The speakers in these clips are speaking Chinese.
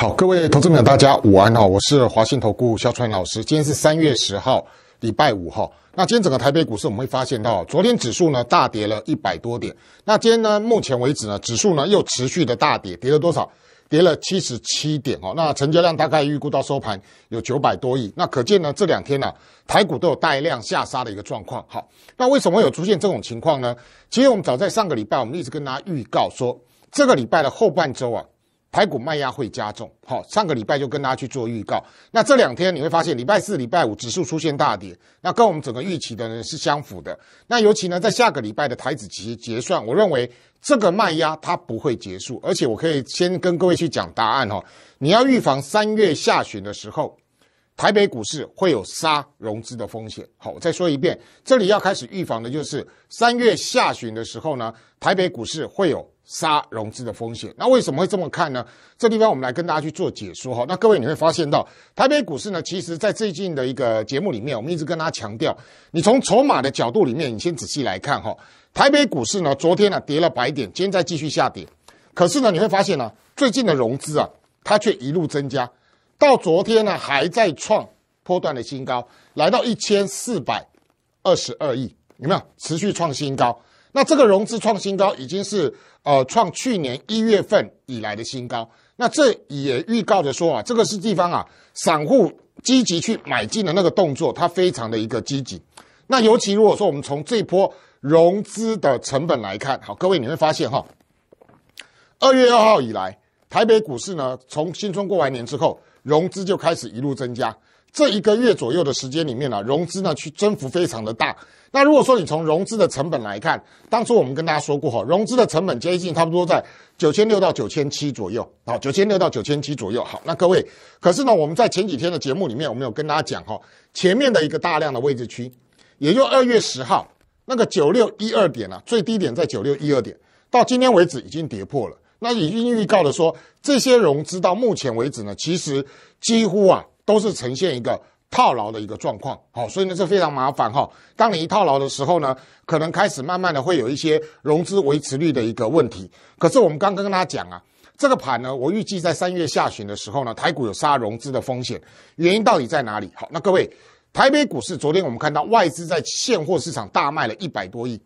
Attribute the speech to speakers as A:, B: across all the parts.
A: 好，各位投资者大家午安哈，我是华信投顾肖川老师。今天是三月十号，礼拜五哈。那今天整个台北股市，我们会发现到，昨天指数呢大跌了一百多点。那今天呢，目前为止呢，指数呢又持续的大跌，跌了多少？跌了七十七点哦。那成交量大概预估到收盘有九百多亿。那可见呢，这两天呢，台股都有大量下杀的一个状况。好，那为什么有出现这种情况呢？其实我们早在上个礼拜，我们一直跟大家预告说，这个礼拜的后半周啊。排骨卖压会加重，好，上个礼拜就跟大家去做预告。那这两天你会发现，礼拜四、礼拜五指数出现大跌，那跟我们整个预期的呢是相符的。那尤其呢，在下个礼拜的台指期结算，我认为这个卖压它不会结束。而且我可以先跟各位去讲答案哈，你要预防三月下旬的时候，台北股市会有杀融资的风险。好，我再说一遍，这里要开始预防的就是三月下旬的时候呢，台北股市会有。杀融资的风险，那为什么会这么看呢？这地方我们来跟大家去做解说哈。那各位你会发现到，台北股市呢，其实在最近的一个节目里面，我们一直跟大家强调，你从筹码的角度里面，你先仔细来看哈。台北股市呢，昨天呢跌了百点，今天再继续下跌，可是呢，你会发现呢，最近的融资啊，它却一路增加，到昨天呢还在创波段的新高，来到一千四百二十二亿，有没有持续创新高？那这个融资创新高，已经是呃创去年一月份以来的新高。那这也预告着说啊，这个是地方啊，散户积极去买进的那个动作，它非常的一个积极。那尤其如果说我们从这波融资的成本来看，好，各位你会发现哈，二月二号以来，台北股市呢，从新春过完年之后，融资就开始一路增加。这一个月左右的时间里面呢，融资呢去增幅非常的大。那如果说你从融资的成本来看，当初我们跟大家说过哈，融资的成本接近差不多在九千六到九千七左右，好，九千六到九千七左右，好，那各位，可是呢，我们在前几天的节目里面，我们有跟大家讲哈，前面的一个大量的位置区，也就二月十号那个九六一二点啊，最低点在九六一二点，到今天为止已经跌破了。那已经预告的说，这些融资到目前为止呢，其实几乎啊都是呈现一个。套牢的一个状况，好，所以呢这非常麻烦哈。当你一套牢的时候呢，可能开始慢慢的会有一些融资维持率的一个问题。可是我们刚刚跟大家讲啊，这个盘呢，我预计在三月下旬的时候呢，台股有杀融资的风险，原因到底在哪里？好，那各位，台北股市昨天我们看到外资在现货市场大卖了一百多亿，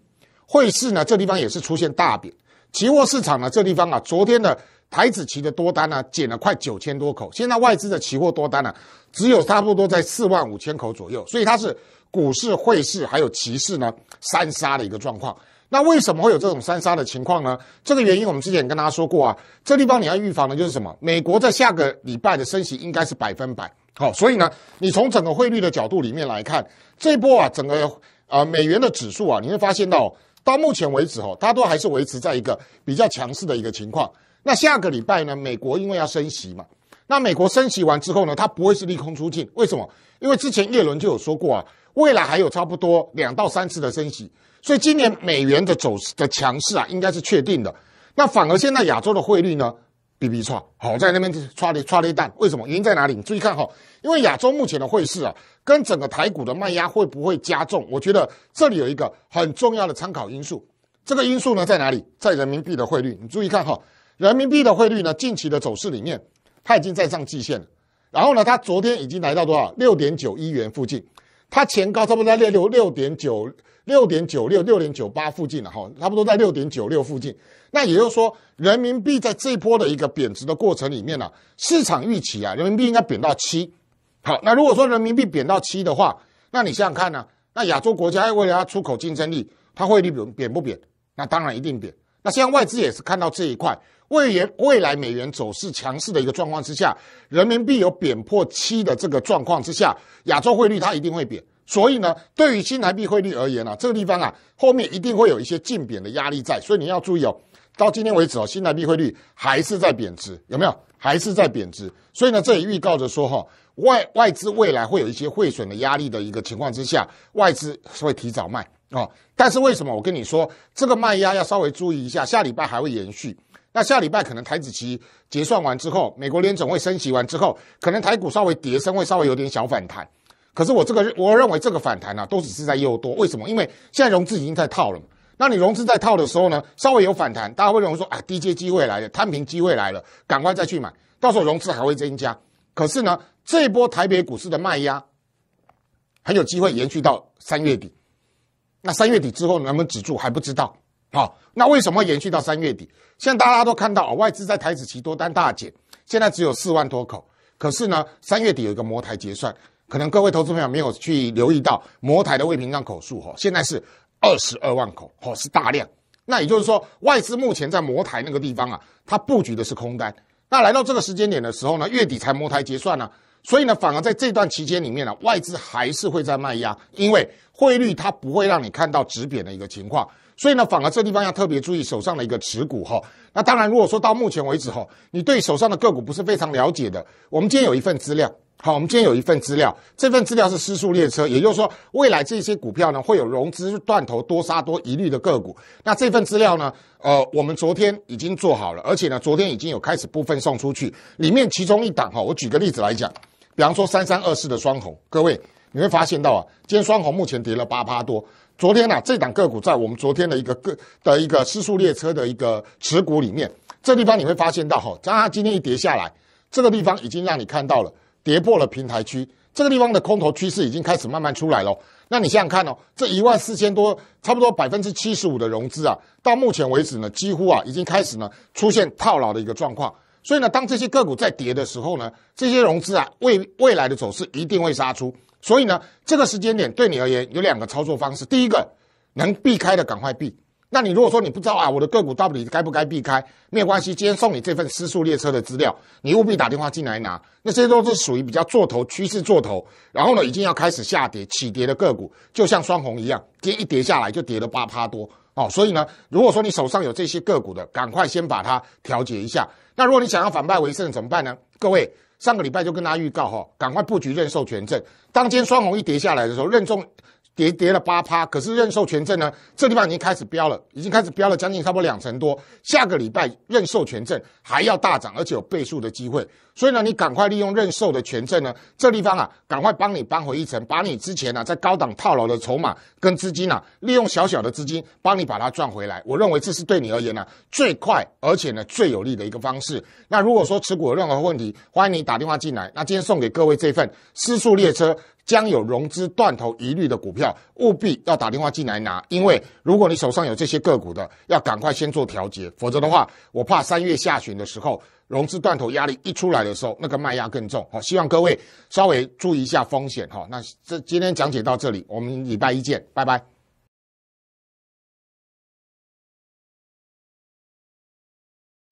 A: 汇市呢这地方也是出现大贬。期货市场呢，这地方啊，昨天的台子期的多单呢减了快九千多口，现在外资的期货多单呢只有差不多在四万五千口左右，所以它是股市、汇市还有期市呢三杀的一个状况。那为什么会有这种三杀的情况呢？这个原因我们之前跟大家说过啊，这地方你要预防的就是什么？美国在下个礼拜的升息应该是百分百，好，所以呢，你从整个汇率的角度里面来看，这波啊整个啊美元的指数啊，你会发现到。到目前为止，哦，它都还是维持在一个比较强势的一个情况。那下个礼拜呢，美国因为要升息嘛，那美国升息完之后呢，它不会是利空出尽，为什么？因为之前叶伦就有说过啊，未来还有差不多两到三次的升息，所以今年美元的走势的强势啊，应该是确定的。那反而现在亚洲的汇率呢？B 创好在那边刷了一了一单，为什么原因在哪里？你注意看哈，因为亚洲目前的汇市啊，跟整个台股的卖压会不会加重？我觉得这里有一个很重要的参考因素，这个因素呢在哪里？在人民币的汇率，你注意看哈，人民币的汇率呢近期的走势里面，它已经在上季线了，然后呢，它昨天已经来到多少？六点九一元附近，它前高差不多在六六六点九。六点九六、六点九八附近了哈，差不多在六点九六附近。那也就是说，人民币在这波的一个贬值的过程里面呢，市场预期啊，人民币应该贬到七。好，那如果说人民币贬到七的话，那你想想看呢？那亚洲国家为了要出口竞争力，它汇率贬不贬？那当然一定贬。那现在外资也是看到这一块，未元未来美元走势强势的一个状况之下，人民币有贬破七的这个状况之下，亚洲汇率它一定会贬。所以呢，对于新台币汇率而言呢，这个地方啊，后面一定会有一些竞贬的压力在，所以你要注意哦。到今天为止哦，新台币汇率还是在贬值，有没有？还是在贬值。所以呢，这也预告着说哈，外外资未来会有一些汇损的压力的一个情况之下，外资会提早卖啊。但是为什么？我跟你说，这个卖压要稍微注意一下，下礼拜还会延续。那下礼拜可能台子期结算完之后，美国联总会升息完之后，可能台股稍微跌升，会稍微有点小反弹。可是我这个我认为这个反弹呢，都只是在诱多。为什么？因为现在融资已经在套了。那你融资在套的时候呢，稍微有反弹，大家会认为说，啊，低阶机会来了，摊平机会来了，赶快再去买。到时候融资还会增加。可是呢，这波台北股市的卖压，很有机会延续到三月底。那三月底之后能不能止住还不知道。好，那为什么延续到三月底？现在大家都看到啊，外资在台子期多单大减，现在只有四万多口。可是呢，三月底有一个摩台结算，可能各位投资朋友没有去留意到摩台的未平仓口数哈，现在是二十二万口，哈是大量。那也就是说，外资目前在摩台那个地方啊，它布局的是空单。那来到这个时间点的时候呢，月底才摩台结算呢，所以呢，反而在这段期间里面呢，外资还是会在卖压，因为汇率它不会让你看到止贬的一个情况，所以呢，反而这地方要特别注意手上的一个持股哈。那当然，如果说到目前为止哈，你对手上的个股不是非常了解的，我们今天有一份资料，好，我们今天有一份资料，这份资料是私速列车，也就是说未来这些股票呢会有融资断头多杀多疑虑的个股。那这份资料呢，呃，我们昨天已经做好了，而且呢，昨天已经有开始部分送出去，里面其中一档哈，我举个例子来讲，比方说三三二四的双红，各位你会发现到啊，今天双红目前跌了八趴多。昨天啊，这档个股在我们昨天的一个个的一个失速列车的一个持股里面，这地方你会发现到哈，它今天一跌下来，这个地方已经让你看到了，跌破了平台区，这个地方的空头趋势已经开始慢慢出来了。那你想想看哦，这一万四千多，差不多百分之七十五的融资啊，到目前为止呢，几乎啊，已经开始呢出现套牢的一个状况。所以呢，当这些个股在跌的时候呢，这些融资啊，未未来的走势一定会杀出。所以呢，这个时间点对你而言有两个操作方式：第一个，能避开的赶快避。那你如果说你不知道啊，我的个股到底该不该避开，没有关系，今天送你这份私速列车的资料，你务必打电话进来拿。那些都是属于比较做头趋势做头，然后呢，已经要开始下跌起跌的个股，就像双红一样，跌一跌下来就跌了八趴多。哦，所以呢，如果说你手上有这些个股的，赶快先把它调节一下。那如果你想要反败为胜，怎么办呢？各位，上个礼拜就跟大家预告哈，赶快布局认售权证。当今双红一跌下来的时候，认中。跌跌了八趴，可是认售权证呢？这地方已经开始飙了，已经开始飙了将近差不多两成多。下个礼拜认售权证还要大涨，而且有倍数的机会。所以呢，你赶快利用认售的权证呢，这地方啊，赶快帮你扳回一成，把你之前呢在高档套牢的筹码跟资金啊，利用小小的资金帮你把它赚回来。我认为这是对你而言呢最快而且呢最有利的一个方式。那如果说持股有任何问题，欢迎你打电话进来。那今天送给各位这份私速列车。将有融资断头疑虑的股票，务必要打电话进来拿，因为如果你手上有这些个股的，要赶快先做调节，否则的话，我怕三月下旬的时候，融资断头压力一出来的时候，那个卖压更重。好，希望各位稍微注意一下风险哈。那这今天讲解到这里，我们礼拜一见，拜拜。